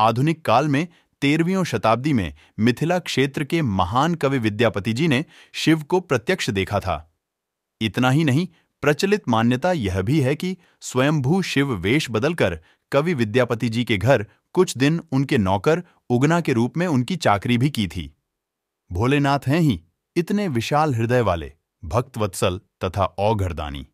आधुनिक काल में तेरहवीं शताब्दी में मिथिला क्षेत्र के महान कवि विद्यापति जी ने शिव को प्रत्यक्ष देखा था इतना ही नहीं प्रचलित मान्यता यह भी है कि स्वयंभू शिव वेश बदलकर कवि विद्यापति जी के घर कुछ दिन उनके नौकर उगना के रूप में उनकी चाकरी भी की थी भोलेनाथ हैं ही इतने विशाल हृदय वाले भक्तवत्सल तथा औघरदानी